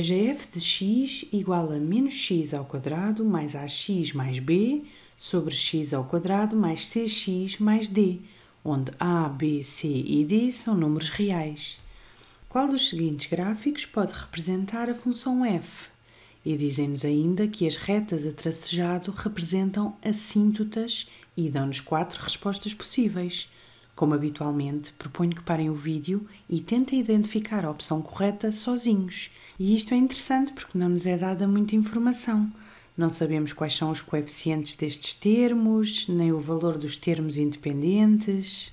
seja f de x igual a menos x ao quadrado mais ax mais b sobre x ao quadrado mais cx mais d, onde a, b, c e d são números reais. Qual dos seguintes gráficos pode representar a função f? E dizem-nos ainda que as retas a tracejado representam assíntotas e dão-nos quatro respostas possíveis. Como habitualmente, proponho que parem o vídeo e tentem identificar a opção correta sozinhos. E isto é interessante porque não nos é dada muita informação. Não sabemos quais são os coeficientes destes termos, nem o valor dos termos independentes.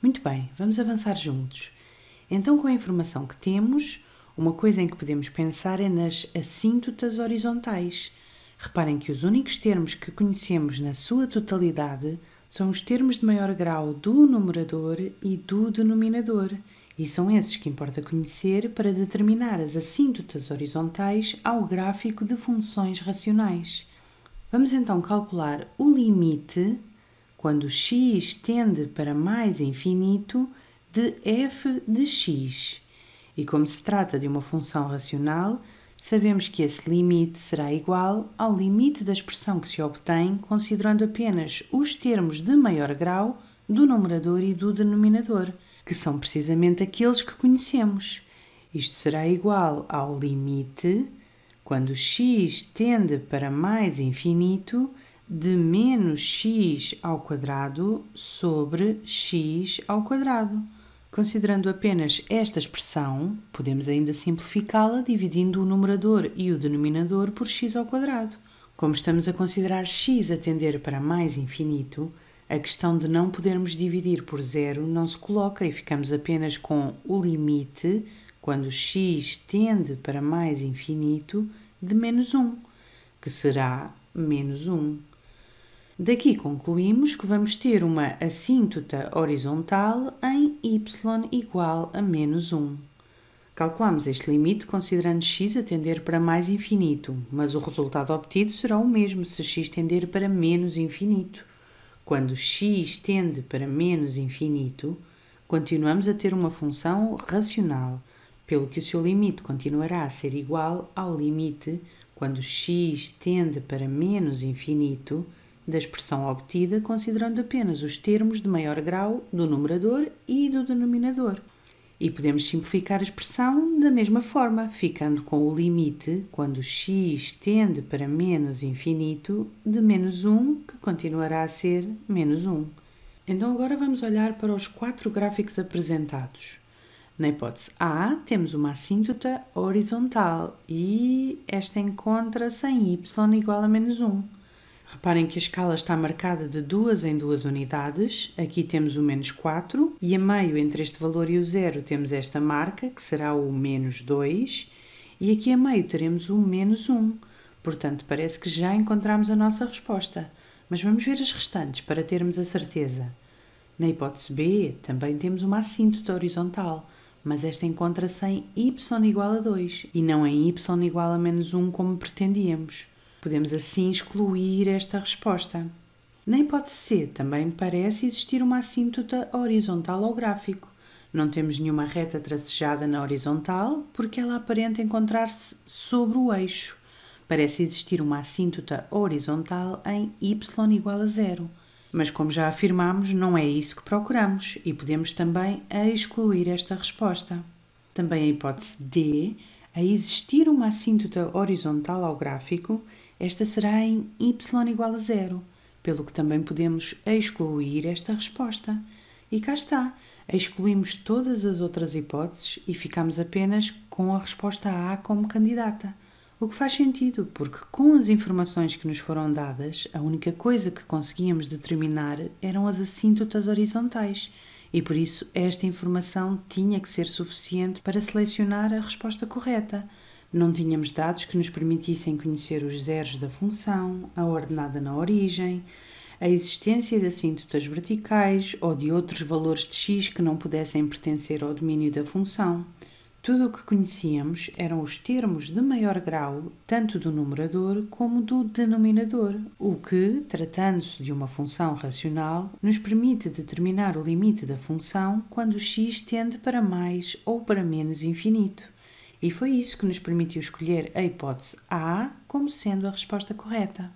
Muito bem, vamos avançar juntos. Então, com a informação que temos, uma coisa em que podemos pensar é nas assíntotas horizontais. Reparem que os únicos termos que conhecemos na sua totalidade são os termos de maior grau do numerador e do denominador, e são esses que importa conhecer para determinar as assíntotas horizontais ao gráfico de funções racionais. Vamos então calcular o limite quando x tende para mais infinito de f de x. E como se trata de uma função racional, sabemos que esse limite será igual ao limite da expressão que se obtém considerando apenas os termos de maior grau do numerador e do denominador, que são precisamente aqueles que conhecemos. Isto será igual ao limite quando x tende para mais infinito de menos x ao quadrado sobre x ao quadrado. Considerando apenas esta expressão, podemos ainda simplificá-la dividindo o numerador e o denominador por x ao quadrado. Como estamos a considerar x a tender para mais infinito, a questão de não podermos dividir por zero não se coloca e ficamos apenas com o limite, quando x tende para mais infinito, de menos 1, que será menos 1. Daqui concluímos que vamos ter uma assíntota horizontal em y igual a menos 1. Calculamos este limite considerando x a tender para mais infinito, mas o resultado obtido será o mesmo se x tender para menos infinito. Quando x tende para menos infinito, continuamos a ter uma função racional, pelo que o seu limite continuará a ser igual ao limite quando x tende para menos infinito da expressão obtida, considerando apenas os termos de maior grau do numerador e do denominador. E podemos simplificar a expressão da mesma forma, ficando com o limite, quando x tende para menos infinito, de menos 1, que continuará a ser menos 1. Então agora vamos olhar para os quatro gráficos apresentados. Na hipótese A, temos uma assíntota horizontal e esta encontra-se em y igual a menos 1. Reparem que a escala está marcada de duas em duas unidades. Aqui temos o menos 4 e a meio entre este valor e o zero temos esta marca, que será o menos 2. E aqui a meio teremos o menos 1. Portanto, parece que já encontramos a nossa resposta. Mas vamos ver as restantes para termos a certeza. Na hipótese B, também temos uma assíntota horizontal, mas esta encontra-se em y igual a 2 e não em y igual a menos 1 como pretendíamos. Podemos assim excluir esta resposta. Na hipótese C, também parece existir uma assíntota horizontal ao gráfico. Não temos nenhuma reta tracejada na horizontal, porque ela aparenta encontrar-se sobre o eixo. Parece existir uma assíntota horizontal em y igual a zero. Mas, como já afirmámos, não é isso que procuramos e podemos também excluir esta resposta. Também a hipótese D, a existir uma assíntota horizontal ao gráfico, esta será em y igual a zero, pelo que também podemos excluir esta resposta. E cá está, excluímos todas as outras hipóteses e ficamos apenas com a resposta A como candidata. O que faz sentido, porque com as informações que nos foram dadas, a única coisa que conseguíamos determinar eram as assíntotas horizontais, e por isso esta informação tinha que ser suficiente para selecionar a resposta correta. Não tínhamos dados que nos permitissem conhecer os zeros da função, a ordenada na origem, a existência de assíntotas verticais ou de outros valores de x que não pudessem pertencer ao domínio da função. Tudo o que conhecíamos eram os termos de maior grau, tanto do numerador como do denominador, o que, tratando-se de uma função racional, nos permite determinar o limite da função quando x tende para mais ou para menos infinito. E foi isso que nos permitiu escolher a hipótese A como sendo a resposta correta.